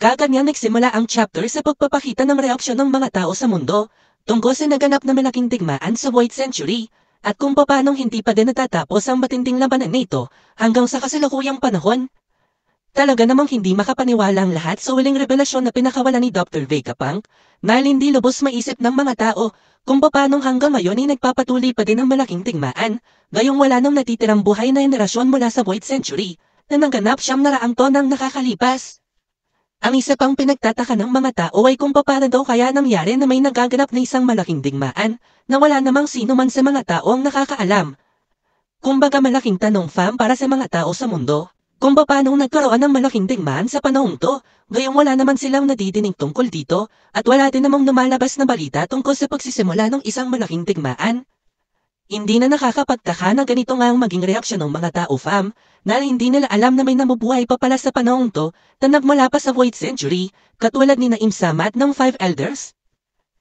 Kaganyan nagsimula ang chapter sa pagpapakita ng reaksyon ng mga tao sa mundo tungkol sa naganap na malaking digmaan sa White Century at kung paanong hindi pa din natatapos ang matinding labanan nito hanggang sa kasalukuyang panahon. Talaga namang hindi makapaniwala ang lahat sa uling revelasyon na pinakawala ni Dr. Vega Punk na hindi lubos maisip ng mga tao kung paanong hanggang ngayon ay nagpapatuloy pa din ang malaking digmaan gayong wala nang natitirang buhay na henerasyon mula sa Void Century na nangganap siyam na raang taon ang nakakalipas. Ang isa pang pinagtataka ng mga tao ay kung paano daw kaya nangyari na may nagaganap na isang malaking digmaan na wala namang sino man sa mga tao ang nakakaalam. Kumbaga malaking tanong fam para sa mga tao sa mundo. Kung paano nagkaroon ng malaking digmaan sa panahong to, gayong wala naman silang nadidinig tungkol dito, at wala din namang lumalabas na balita tungkol sa pagsisimula ng isang malaking digmaan, hindi na nakakapagtaka na ganito nga ang maging reaksyon ng mga tao fam, na hindi nila alam na may namubuhay pa pala sa panahong to na nagmula pa sa Void Century, katulad ni na Imsama at ng Five Elders.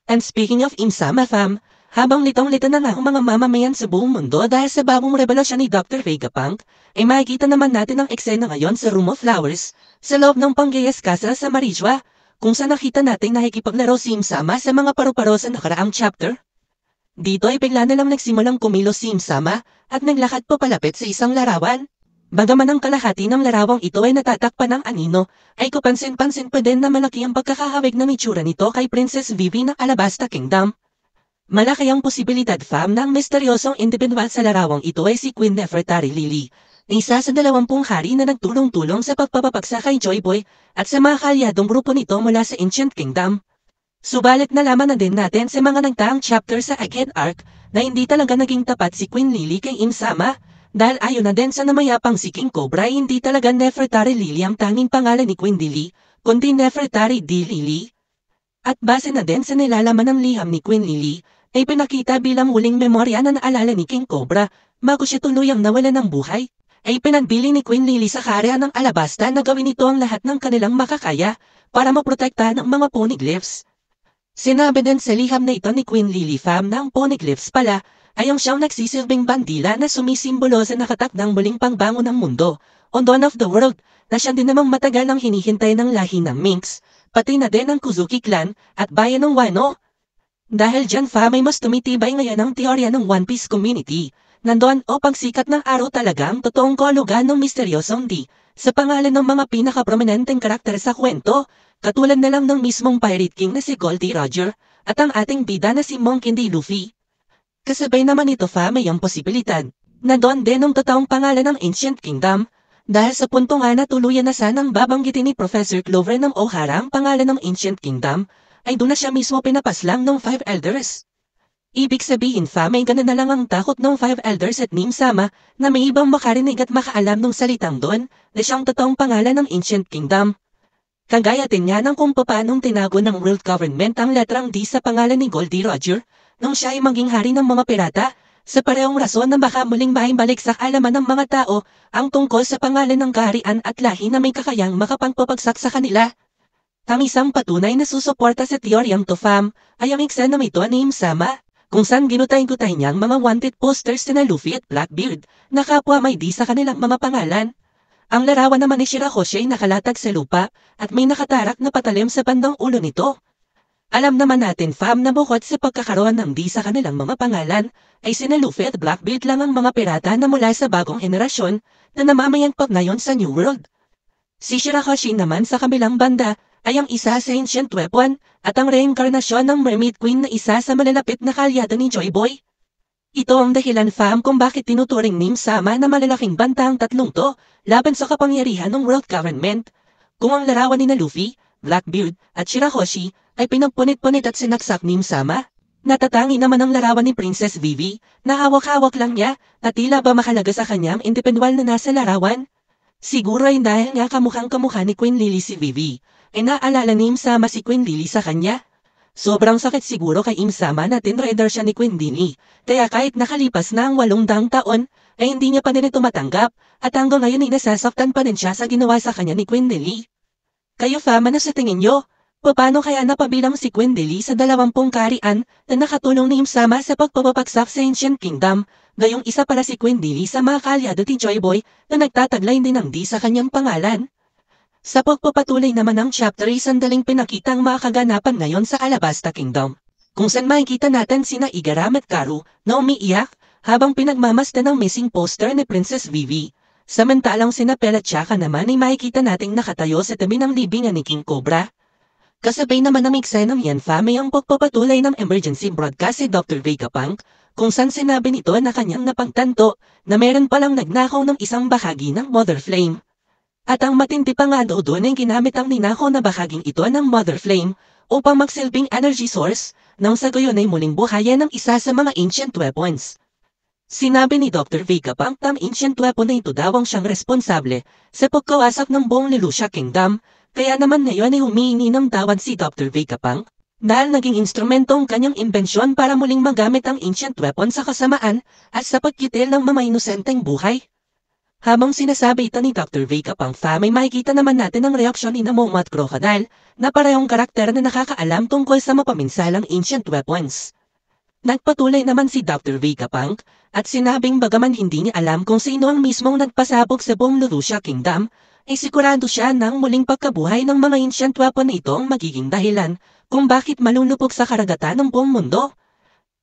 And speaking of Imsama fam, habang litong-lito na nga ang mga mamamayan sa buong mundo dahil sa bagong revelasyon ni Dr. Vega ay makikita naman natin ang eksena ngayon sa Room of Flowers, sa loob ng Panggayas Castle sa Marijua, kung saan nakita natin nakikipaglaro si Imsama sa mga paru-paro sa nakaraang chapter. Dito ay bigla na lang nagsimulang kumilos si Imsama at naglakad papalapit sa isang larawan. Bagaman ang kalahati ng larawang ito ay natatakpan ng anino, ay kapansin-pansin pa din na malaki ang pagkakahawig ng itsura nito kay Princess Vivi ng Alabasta Kingdom. Malaki ang posibilidad fam na misteryosong individual sa larawang ito ay si Queen Nefertari Lily, isa sa dalawampung hari na nagtulong-tulong sa pagpapapaksa kay Joy Boy at sa mga kalyadong grupo nito mula sa Ancient Kingdom. Subalit nalaman na din natin sa mga nagtaang chapter sa Egghead Arc na hindi talaga naging tapat si Queen Lily kay Insama dahil ayon na din sa namayapang si King Cobra hindi talaga Nefertari Lily ang tanging pangalan ni Queen Lily kundi Nefertari D. Lily. At base na din sa nilalaman ng liham ni Queen Lily ay pinakita bilang huling memorya na naalala ni King Cobra bago siya tuluyang nawala ng buhay ay pinanbili ni Queen Lily sa karya ng alabasta na gawin ito ang lahat ng kanilang makakaya para maprotekta ng mga poneglyphs. Sinabi din sa liham na ito ni Queen Lily Pham na ang poneglyphs pala ay ang siyang nagsisilbing bandila na sumisimbolo sa nakatakdang muling pangbangon ng mundo on Dawn of the World na siya din namang matagal ang hinihintay ng lahi ng Minx, pati na din ang Kuzuki clan at bayan ng Wano. Dahil dyan fa ay mas tumitibay ngayon ang teorya ng One Piece community, nandoon o pagsikat ng araw talaga ang totoong kahulugan ng misteryosong D sa pangalan ng mga pinakaprominenteng karakter sa kwento katulad na lang ng mismong Pirate King na si Goldie Roger, at ang ating bida na si Monk hindi Luffy. Kasabay naman ito fa may ang posibilidad, na doon din ang totoong pangalan ng Ancient Kingdom, dahil sa punto nga na tuluyan na sanang babanggitin ni Professor Clover ng O'Hara ang pangalan ng Ancient Kingdom, ay doon na siya mismo pinapaslang ng Five Elders. Ibig sabihin fa may ganun na lang ang takot ng Five Elders at Nim Sama na may ibang makarinig at makaalam ng salitang doon na siyang totoong pangalan ng Ancient Kingdom. Kagaya din nga ng kung paanong tinago ng world government ang letrang D sa pangalan ni Goldie Roger, nung siya ay maging hari ng mga pirata, sa parehong rason na baka muling maimbalik sa alaman ng mga tao ang tungkol sa pangalan ng kaharian at lahi na may kakayang makapangpapagsak sa kanila. Ang patunay na susuporta sa teoryang to fam ay ang eksa na may kung saan ginutay-gutay niyang mga wanted posters na Luffy at Blackbeard na kapwa may di sa kanilang mga pangalan. Ang larawan naman ni Shirahoshi ay nakalatag sa lupa at may nakatarak na patalim sa bandang ulo nito. Alam naman natin fam na bukod sa pagkakaroon ng di sa kanilang mga pangalan, ay sina Luffy at Blackbeard lang ang mga pirata na mula sa bagong henerasyon na namamayang pag ngayon sa New World. Si Shirahoshi naman sa kabilang banda ay ang isa sa Ancient Weapon at ang reinkarnasyon ng Mermaid Queen na isa sa malalapit na kalyado ni Joy Boy. Ito ang dahilan fam kung bakit tinuturing ning sama na malalaking banta ang tatlong to laban sa kapangyarihan ng world government. Kung ang larawan ni na Luffy, Blackbeard, at Shirahoshi ay pinagpunit-punit at sinaksak ning sama, natatangi naman ang larawan ni Princess Vivi na hawak-hawak lang niya na tila ba mahalaga sa kanyang independwal na nasa larawan. Siguro ay dahil nga kamukhang kamukha ni Queen Lily si Vivi, ay eh, naalala ning sama si Queen Lily sa kanya. Sobrang sakit siguro kay Imsama na tinreder siya ni Quindini, kaya kahit nakalipas na ang walong daang taon, ay eh, hindi niya pa nila tumatanggap, at hanggang ngayon ay eh, nasasaktan pa rin siya sa ginawa sa kanya ni Quindini. Kayo fama na sa tingin nyo, paano kaya napabilang si Quindini sa dalawampung karian na nakatulong ni Imsama sa pagpapapagsak sa Ancient Kingdom, gayong isa para si Quindini sa mga kalyado ni Joyboy na nagtataglay din ng di sa kanyang pangalan? Sa pagpapatuloy naman ng chapter ay sandaling pinakita ang mga kaganapan ngayon sa Alabasta Kingdom. Kung saan makikita natin sina Igaram at Karu na umiiyak habang pinagmamasdan ng missing poster ni Princess Vivi. Samantalang sina Pela naman ay makikita nating nakatayo sa tabi ng libingan ni King Cobra. Kasabay naman ng eksenong yan Fami ang pagpapatuloy ng emergency broadcast si Dr. Vega Punk kung saan sinabi nito na kanyang napagtanto na meron palang nagnakaw ng isang bahagi ng Mother Flame at ang matindi pa nga doon ay ginamit ang ninako na bahaging ito ng Mother Flame upang magsilbing energy source nang sa gayon ay muling buhayan ng isa sa mga ancient weapons. Sinabi ni Dr. Vega pa ang tam ancient weapon na ito daw ang siyang responsable sa pagkawasak ng buong Lelucia Kingdom, kaya naman ngayon ay humihingi ng tawad si Dr. Vega Pang dahil naging instrumento ang kanyang imbensyon para muling magamit ang ancient weapon sa kasamaan at sa pagkitil ng mga inusenteng buhay. Habang sinasabi ito ni Dr. Vega Pangfa may makikita naman natin ang reaksyon ni Momo at Crocodile na parehong karakter na nakakaalam tungkol sa mapaminsalang ancient weapons. Nagpatuloy naman si Dr. Vega Pang at sinabing bagaman hindi niya alam kung sino ang mismong nagpasabog sa buong Lurusia Kingdom, ay sigurado siya na muling pagkabuhay ng mga ancient weapon na ito ang magiging dahilan kung bakit malulupog sa karagatan ng buong mundo.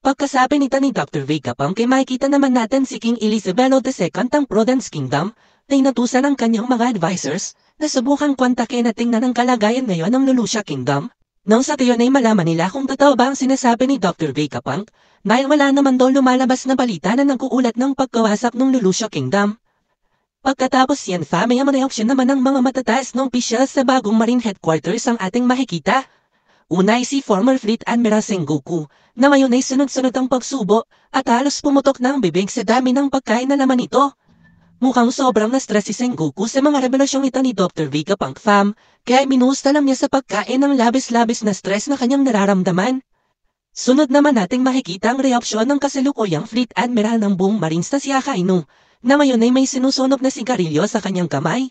Pagkasabi nita ni Dr. Vega Pangke makikita naman natin si King Elizabeth II ng Prudence Kingdom na inatusan ng kanyang mga advisors na subukang kontakin at tingnan ang kalagayan ngayon ng Lulusha Kingdom. Nang sa tiyon ay malaman nila kung totoo ba ang sinasabi ni Dr. Vega Pang dahil wala naman daw lumalabas na balita na nagkuulat ng pagkawasak ng Lulusha Kingdom. Pagkatapos yan family ang reaksyon naman ng mga matataas ng opisyal sa bagong Marine Headquarters ang ating makikita Unay si former Fleet Admiral Sengoku na ngayon ay sunod-sunod ang pagsubo at halos pumutok na ang bibig sa dami ng pagkain na laman ito. Mukhang sobrang na-stress si Sengoku sa mga revelasyong ito ni Dr. Vika Punk kaya minusta lang niya sa pagkain ang labis-labis na stress na kanyang nararamdaman. Sunod naman nating makikita ang reaksyon ng kasalukuyang Fleet Admiral ng buong Marines na si Akainu na ngayon ay may sinusunog na sigarilyo sa kanyang kamay.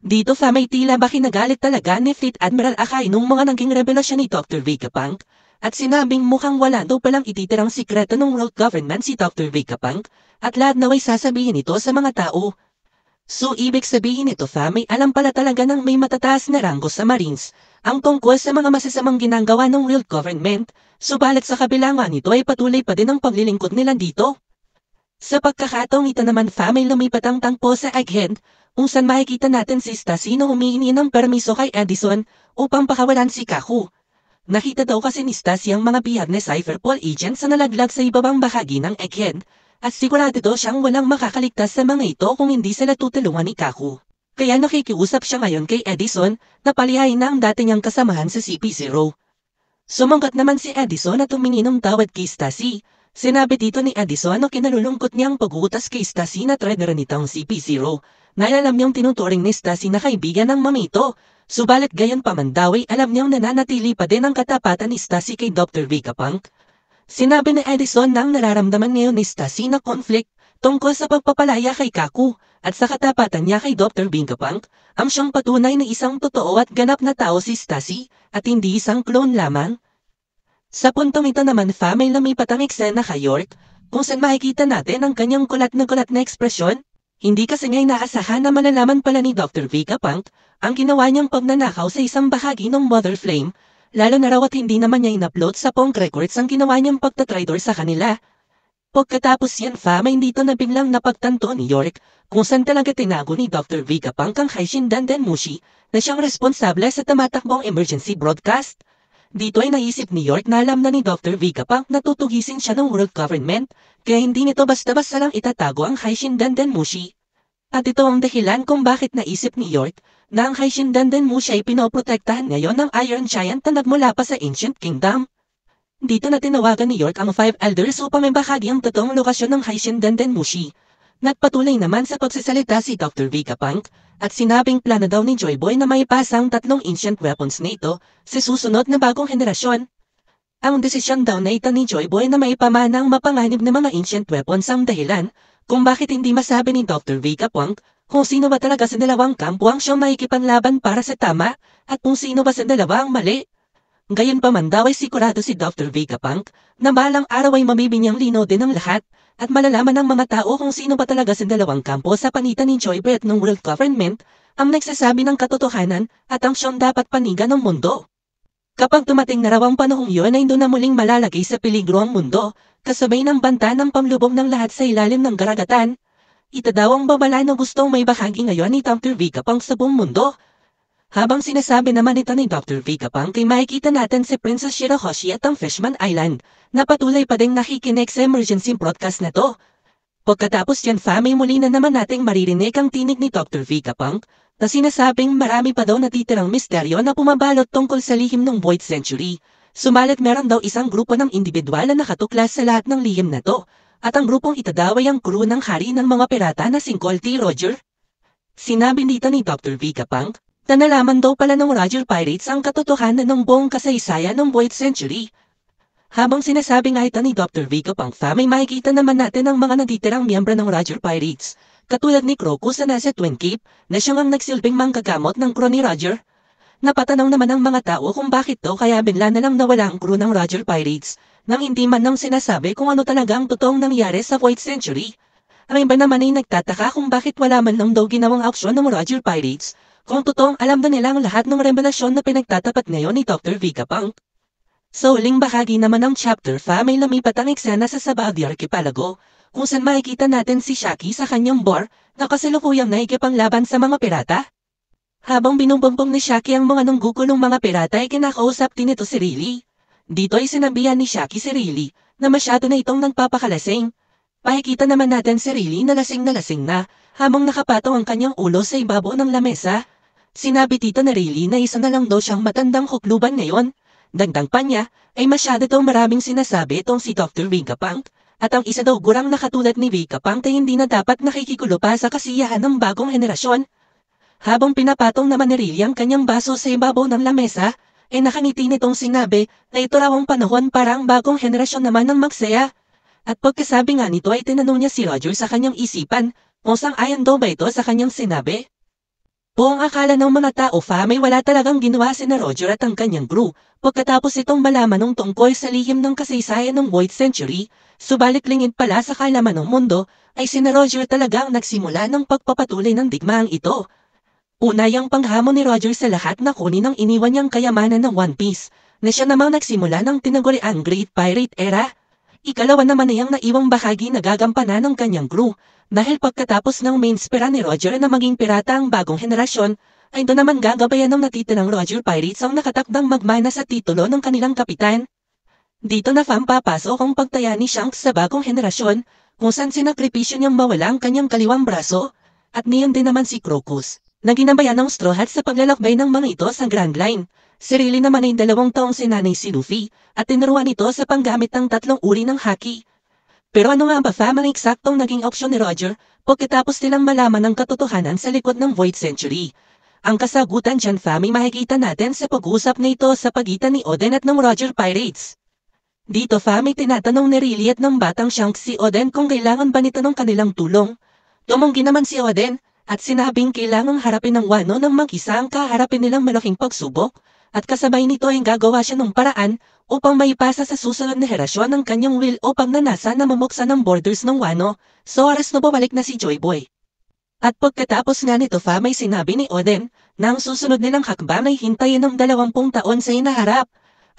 Dito sa may tila ba kinagalit talaga ni Fleet Admiral Akai nung mga naging revelasyon ni Dr. Vika Punk, at sinabing mukhang wala daw palang ititirang sikreto ng world government si Dr. Vika Punk, at lahat naway sasabihin ito sa mga tao. So ibig sabihin ito sa may alam pala talaga ng may matataas na rango sa Marines, ang tungkol sa mga masasamang ginagawa ng world government, subalit sa kabilangan nito ay patuloy pa din ang paglilingkod nila dito. Sa pagkakataong ito naman family lumipat ang tangpo sa agent, kung saan makikita natin si Stasino humihingi ng permiso kay Edison upang pakawalan si Kaku. Nakita daw kasi ni Stasi ang mga bihag na Cypherpol agent sa nalaglag sa ibabang bahagi ng agent, at sigurado daw siyang walang makakaligtas sa mga ito kung hindi sila tutulungan ni Kaku. Kaya nakikiusap siya ngayon kay Edison na palihain na ang dati niyang kasamahan sa CP0. Sumangkat naman si Edison at humingi ng tawad kay Stasi, Sinabi dito ni Edison na kinalulungkot niyang pag-uutas kay Stasi na trader nitong CP0, na niyang tinuturing ni Stasi na kaibigan ng mamito, subalit gayon daw ay alam niyang nananatili pa din ang katapatan ni Stasi kay Dr. Vika Punk. Sinabi ni Edison na ang nararamdaman ngayon ni Stasi na conflict tungkol sa pagpapalaya kay Kaku at sa katapatan niya kay Dr. Vika Punk, ang siyang patunay na isang totoo at ganap na tao si Stasi at hindi isang clone lamang. Sa puntong ito naman fa may lumipat ang eksena kay York, kung saan makikita natin ang kanyang kulat na kulat na ekspresyon, hindi kasi niya inaasahan na malalaman pala ni Dr. Vika Punk ang ginawa niyang pagnanakaw sa isang bahagi ng Mother Flame, lalo na raw at hindi naman niya inupload sa Punk Records ang ginawa niyang pagtatraidor sa kanila. Pagkatapos yan fa dito na biglang napagtanto ni York kung saan talaga tinago ni Dr. Vika Punk ang Haishin Dandenmushi na siyang responsable sa tamatakbong emergency broadcast. Dito ay naisip ni York na alam na ni Dr. Vega pa na siya ng world government, kaya hindi nito basta-basta lang itatago ang Haishin Dandenmushi. At ito ang dahilan kung bakit naisip ni York na ang Haishin Dandenmushi ay pinoprotektahan ngayon ng Iron Giant na nagmula pa sa Ancient Kingdom. Dito na tinawagan ni York ang Five Elders upang membahagi ang totoong lokasyon ng Haishin Dandenmushi Nagpatuloy naman sa pagsasalita si Dr. Vika Punk at sinabing plano daw ni Joy Boy na maipasa ang tatlong ancient weapons nito ito sa susunod na bagong henerasyon. Ang desisyon daw na ito ni Joy Boy na maipamana ang mapanganib na mga ancient weapons ang dahilan kung bakit hindi masabi ni Dr. Vika Punk kung sino ba talaga sa dalawang kampo ang siyang makikipanlaban para sa tama at kung sino ba sa dalawa ang mali. Gayunpaman daw ay sigurado si Dr. Vika Punk na malang araw ay mamibinyang lino din ang lahat at malalaman ng mga tao kung sino ba talaga sa dalawang kampo sa panitan ni Joy Brett ng World Government, ang nagsasabi ng katotohanan at ang siyang dapat panigan ng mundo. Kapag tumating na raw ang panahong yun ay doon na muling malalagay sa peligro ang mundo, kasabay ng banta ng pamlubog ng lahat sa ilalim ng garagatan, ita ang babala na gustong may bahagi ngayon ni Tom Turvika pang sa buong mundo, habang sinasabi naman ito ni Dr. V Kapang kay makikita natin si Princess Shirahoshi at ang Fishman Island na patuloy pa ding nakikinig sa emergency broadcast na to. Pagkatapos yan fami muli na naman nating maririnig ang tinig ni Dr. V Kapang na sinasabing marami pa daw natitirang misteryo na pumabalot tungkol sa lihim ng Void Century. Sumalit meron daw isang grupo ng individual na nakatuklas sa lahat ng lihim na to at ang grupong itadaway ang crew ng hari ng mga pirata na si Goldie Roger. Sinabi dito ni Dr. V Kapang na nalaman daw pala ng Roger Pirates ang katotohanan ng buong kasaysayan ng Void Century. Habang sinasabi nga ito ni Dr. Vico Pangfa may makikita naman natin ang mga natitirang miyembro ng Roger Pirates, katulad ni Crocus na nasa Twin Cape na siyang ang nagsilbing manggagamot ng crew ni Roger. Napatanong naman ang mga tao kung bakit daw kaya binla na lang nawala ang crew ng Roger Pirates nang hindi man nang sinasabi kung ano talaga ang totoong nangyari sa Void Century. Ang iba naman ay nagtataka kung bakit wala man lang daw ginawang aksyon ng Roger Pirates kung totoong alam na nilang lahat ng revelasyon na pinagtatapat ngayon ni Dr. Vika Punk. Sa uling bahagi naman ng chapter 5 may lumipat ang eksena sa Sabadi Archipelago, kung saan makikita natin si Shaki sa kanyang bar na kasalukuyang naikipanglaban sa mga pirata. Habang binubumbong ni Shaki ang mga nanggukulong mga pirata ay kinakausap din ito si Rili. Dito ay sinabihan ni Shaki si Rili na masyado na itong nagpapakalasing. Pakikita naman natin si Rili na lasing na lasing na habang nakapatong ang kanyang ulo sa ibabaw ng lamesa. Sinabi tita Narili na isa na lang daw siyang matandang hukluban ngayon. Dagdag pa niya, ay masyado daw maraming sinasabi itong si Dr. Rika Punk, at ang isa daw gurang na katulad ni Rika Punk ay hindi na dapat nakikikulo pa sa kasiyahan ng bagong henerasyon. Habang pinapatong naman ni Riley ang kanyang baso sa ibabaw ng lamesa, ay eh nakangiti nitong sinabi na ito raw ang panahon para ang bagong henerasyon naman ng magsaya. At pagkasabi nga nito ay tinanong niya si Roger sa kanyang isipan o sang-ayon daw ba ito sa kanyang sinabi? O ang akala ng mga tao fa may wala talagang ginawa si na Roger at ang kanyang crew, pagkatapos itong malaman ng tungkol sa lihim ng kasaysayan ng Void Century, subalit lingid pala sa kalaman ng mundo, ay si na Roger talaga ang nagsimula ng pagpapatuloy ng digmaang ito. Una yung panghamon ni Roger sa lahat na kunin ang iniwan niyang kayamanan ng One Piece, na siya namang nagsimula ng tinaguriang Great Pirate Era, Ikalawa naman ay ang naiwang bahagi na gagampanan ng kanyang crew, dahil pagkatapos ng main spera ni Roger na maging pirata ang bagong henerasyon, ay doon naman gagabayan ng natitirang Roger Pirates ang nakatakdang magmana sa titulo ng kanilang kapitan. Dito na fam papasok ang pagtaya ni Shanks sa bagong henerasyon, kung saan sinakripisyo niyang mawala ang kanyang kaliwang braso, at niyan din naman si Crocus, na ginabayan ng Straw Hats sa paglalakbay ng mga ito sa Grand Line, Sarili naman ay dalawang taong sinanay si Luffy at tinuruan ito sa panggamit ng tatlong uri ng haki. Pero ano nga ba family eksaktong naging option ni Roger pagkatapos nilang malaman ang katotohanan sa likod ng Void Century? Ang kasagutan dyan family makikita natin sa pag-usap na ito sa pagitan ni Oden at ng Roger Pirates. Dito family tinatanong ni Riley at ng batang Shanks si Oden kung kailangan ba nito ng kanilang tulong. Tumunggi naman si Oden at sinabing kailangang harapin ng wano ng mag-isa ang kaharapin nilang malaking pagsubok at kasabay nito ay gagawa siya ng paraan upang maipasa sa susunod na herasyon ng kanyang will upang pagnanasa na mamuksa ng borders ng Wano, so oras na bumalik na si Joy Boy. At pagkatapos nga nito fa may sinabi ni Oden na ang susunod nilang hakbang ay hintayin ng dalawampung taon sa inaharap.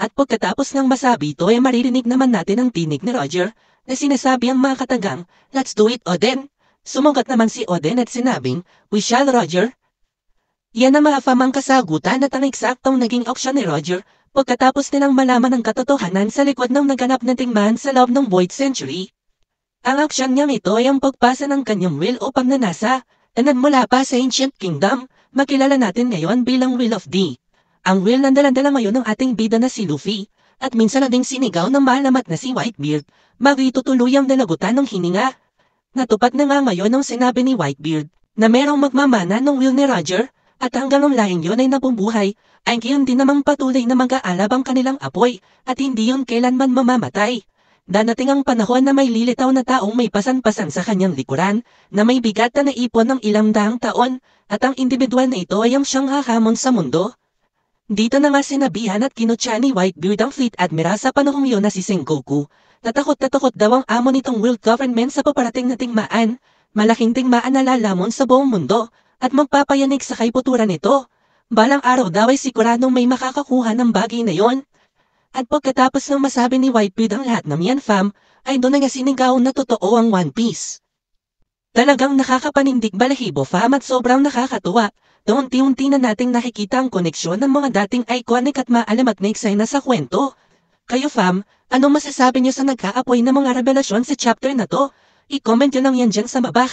At pagkatapos ng masabi ito ay maririnig naman natin ang tinig ni Roger na sinasabi ang mga katagang, Let's do it Oden! Sumugat naman si Oden at sinabing, We shall Roger, yan ang maafamang kasagutan at ang eksaktong naging aksyon ni Roger pagkatapos nilang malaman ang katotohanan sa likod ng naganap na tingman sa loob ng Void Century. Ang aksyon niyang ito ay ang pagpasa ng kanyang will o pagnanasa na nagmula pa sa Ancient Kingdom, makilala natin ngayon bilang Will of D. Ang will na dalandala ngayon ng ating bida na si Luffy at minsan na ding sinigaw ng malamat na si Whitebeard bago ang nalagutan ng hininga. Natupad na nga ngayon ang sinabi ni Whitebeard na merong magmamana ng will ni Roger at hanggang ang lahing yon ay nabubuhay, ay gayon din namang patuloy na mag-aalab ang kanilang apoy, at hindi yon kailanman mamamatay. Danating ang panahon na may lilitaw na taong may pasan-pasan sa kanyang likuran, na may bigat na naipon ng ilang daang taon, at ang individual na ito ay ang siyang hahamon sa mundo. Dito na nga sinabihan at kinutya ni Whitebeard ang Fleet Admiral sa panahong yon na si Sengoku. Natakot na takot daw ang amo nitong world government sa paparating na tingmaan. Malaking tingmaan na lalamon sa buong mundo at magpapayanig sa kaiputuran nito. Balang araw daw ay siguradong may makakakuha ng bagay na yon. At pagkatapos ng masabi ni Whitebeard ang lahat ng yan fam, ay doon na nga sinigaw na totoo ang One Piece. Talagang nakakapanindig balahibo fam at sobrang nakakatuwa, na unti-unti na nating nakikita ang koneksyon ng mga dating iconic at maalamat na eksena sa kwento. Kayo fam, ano masasabi niyo sa nagkaapoy na mga revelasyon sa chapter na to? I-comment nyo lang yan dyan sa baba